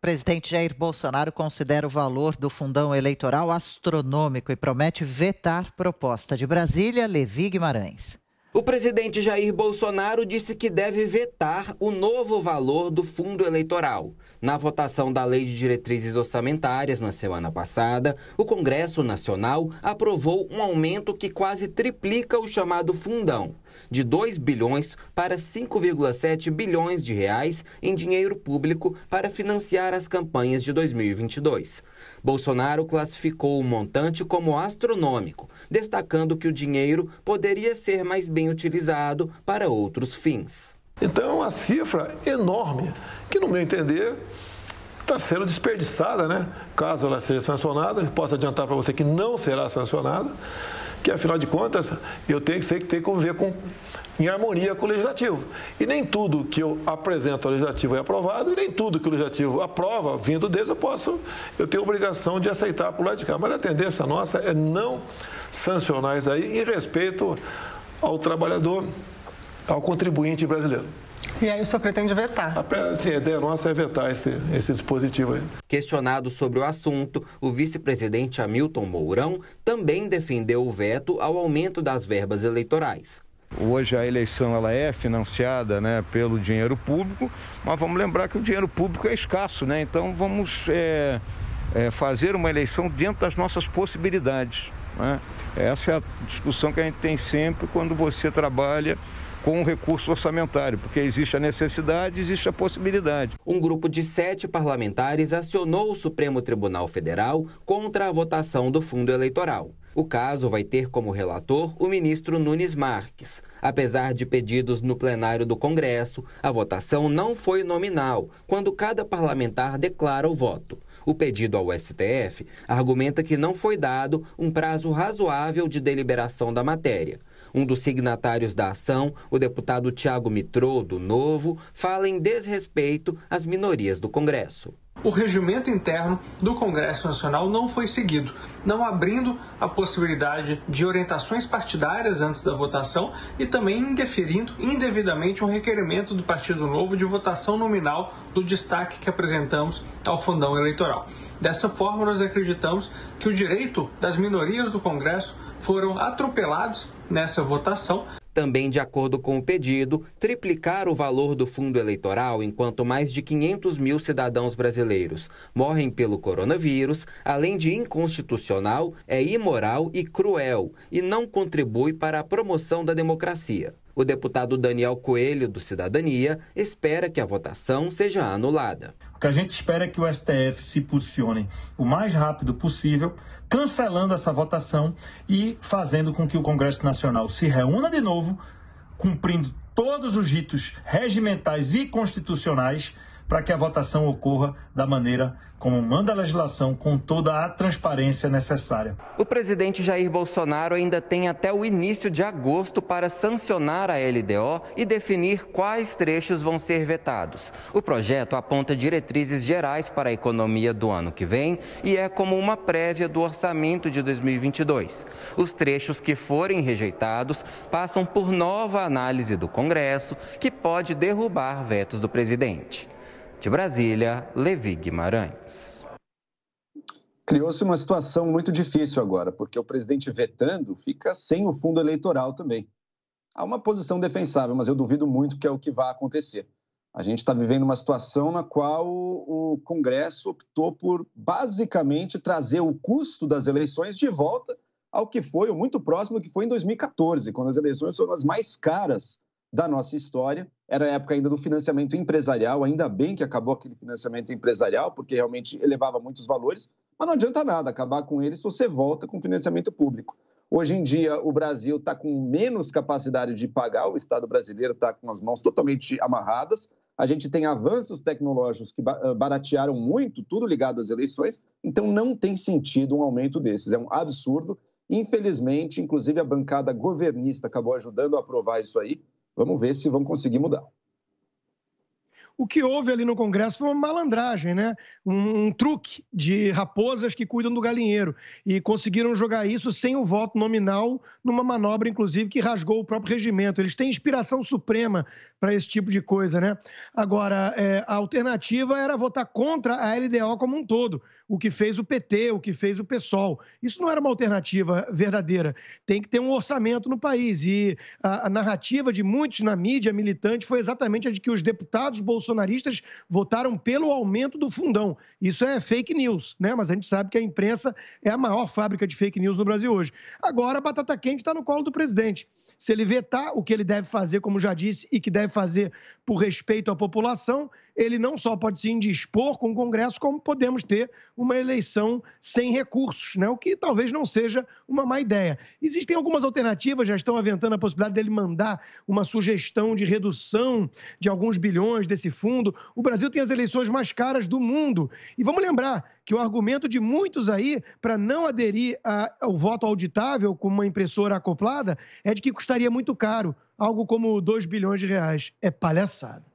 presidente Jair Bolsonaro considera o valor do fundão eleitoral astronômico e promete vetar proposta de Brasília, Levi Guimarães. O presidente Jair Bolsonaro disse que deve vetar o novo valor do fundo eleitoral. Na votação da Lei de Diretrizes Orçamentárias na semana passada, o Congresso Nacional aprovou um aumento que quase triplica o chamado fundão, de 2 bilhões para 5,7 bilhões de reais em dinheiro público para financiar as campanhas de 2022. Bolsonaro classificou o montante como astronômico, destacando que o dinheiro poderia ser mais bem utilizado para outros fins. Então, a cifra enorme, que, no meu entender, está sendo desperdiçada, né? Caso ela seja sancionada, posso adiantar para você que não será sancionada, que afinal de contas eu tenho que ser que tem que ver com, em harmonia com o legislativo. E nem tudo que eu apresento ao legislativo é aprovado, e nem tudo que o legislativo aprova vindo deles eu posso, eu tenho obrigação de aceitar por lá de cá. Mas a tendência nossa é não sancionar isso aí em respeito ao trabalhador, ao contribuinte brasileiro. E aí o senhor pretende vetar? A, sim, a ideia nossa é vetar esse, esse dispositivo aí. Questionado sobre o assunto, o vice-presidente Hamilton Mourão também defendeu o veto ao aumento das verbas eleitorais. Hoje a eleição ela é financiada né, pelo dinheiro público, mas vamos lembrar que o dinheiro público é escasso, né? então vamos é, é, fazer uma eleição dentro das nossas possibilidades. Né? Essa é a discussão que a gente tem sempre quando você trabalha com o recurso orçamentário, porque existe a necessidade, existe a possibilidade. Um grupo de sete parlamentares acionou o Supremo Tribunal Federal contra a votação do fundo eleitoral. O caso vai ter como relator o ministro Nunes Marques. Apesar de pedidos no plenário do Congresso, a votação não foi nominal, quando cada parlamentar declara o voto. O pedido ao STF argumenta que não foi dado um prazo razoável de deliberação da matéria. Um dos signatários da ação, o deputado Tiago Mitrô, do Novo, fala em desrespeito às minorias do Congresso. O regimento interno do Congresso Nacional não foi seguido, não abrindo a possibilidade de orientações partidárias antes da votação e também indeferindo indevidamente um requerimento do Partido Novo de votação nominal do destaque que apresentamos ao fundão eleitoral. Dessa forma, nós acreditamos que o direito das minorias do Congresso foram atropelados nessa votação. Também, de acordo com o pedido, triplicar o valor do fundo eleitoral enquanto mais de 500 mil cidadãos brasileiros morrem pelo coronavírus, além de inconstitucional, é imoral e cruel e não contribui para a promoção da democracia. O deputado Daniel Coelho, do Cidadania, espera que a votação seja anulada. O que a gente espera é que o STF se posicione o mais rápido possível, cancelando essa votação e fazendo com que o Congresso Nacional se reúna de novo, cumprindo todos os ritos regimentais e constitucionais para que a votação ocorra da maneira como manda a legislação, com toda a transparência necessária. O presidente Jair Bolsonaro ainda tem até o início de agosto para sancionar a LDO e definir quais trechos vão ser vetados. O projeto aponta diretrizes gerais para a economia do ano que vem e é como uma prévia do orçamento de 2022. Os trechos que forem rejeitados passam por nova análise do Congresso, que pode derrubar vetos do presidente. De Brasília, Levi Guimarães. Criou-se uma situação muito difícil agora, porque o presidente vetando fica sem o fundo eleitoral também. Há uma posição defensável, mas eu duvido muito que é o que vai acontecer. A gente está vivendo uma situação na qual o Congresso optou por basicamente trazer o custo das eleições de volta ao que foi, ou muito próximo do que foi em 2014, quando as eleições foram as mais caras da nossa história. Era a época ainda do financiamento empresarial, ainda bem que acabou aquele financiamento empresarial, porque realmente elevava muitos valores, mas não adianta nada acabar com ele se você volta com financiamento público. Hoje em dia, o Brasil está com menos capacidade de pagar, o Estado brasileiro está com as mãos totalmente amarradas. A gente tem avanços tecnológicos que ah, baratearam muito, tudo ligado às eleições, então não tem sentido um aumento desses. É um absurdo. Infelizmente, inclusive a bancada governista acabou ajudando a aprovar isso aí. Vamos ver se vão conseguir mudar o que houve ali no Congresso foi uma malandragem, né? Um, um, truque de raposas que cuidam do galinheiro. E conseguiram jogar isso sem o voto nominal, numa manobra, inclusive, que rasgou o próprio regimento. Eles têm inspiração suprema para esse tipo de coisa, né? Agora, é, a alternativa era votar contra a LDO como um todo, o que fez o PT, o que fez o PSOL. Isso não era uma alternativa verdadeira. Tem que ter um orçamento no país. E a, a narrativa de muitos na mídia militante foi exatamente a de que os deputados bolsonaristas bolsonaristas votaram pelo aumento do fundão. Isso é fake news, né? Mas a gente sabe que a imprensa é a maior fábrica de fake news no Brasil hoje. Agora, a batata quente está no colo do presidente. Se ele vetar o que ele deve fazer, como já disse, e que deve fazer por respeito à população, ele não só pode se indispor com o Congresso, como podemos ter uma eleição sem recursos, né? o que talvez não seja uma má ideia. Existem algumas alternativas, já estão aventando a possibilidade dele mandar uma sugestão de redução de alguns bilhões desse fundo. O Brasil tem as eleições mais caras do mundo. E vamos lembrar que o argumento de muitos aí para não aderir ao voto auditável com uma impressora acoplada é de que custaria muito caro, algo como 2 bilhões de reais. É palhaçada.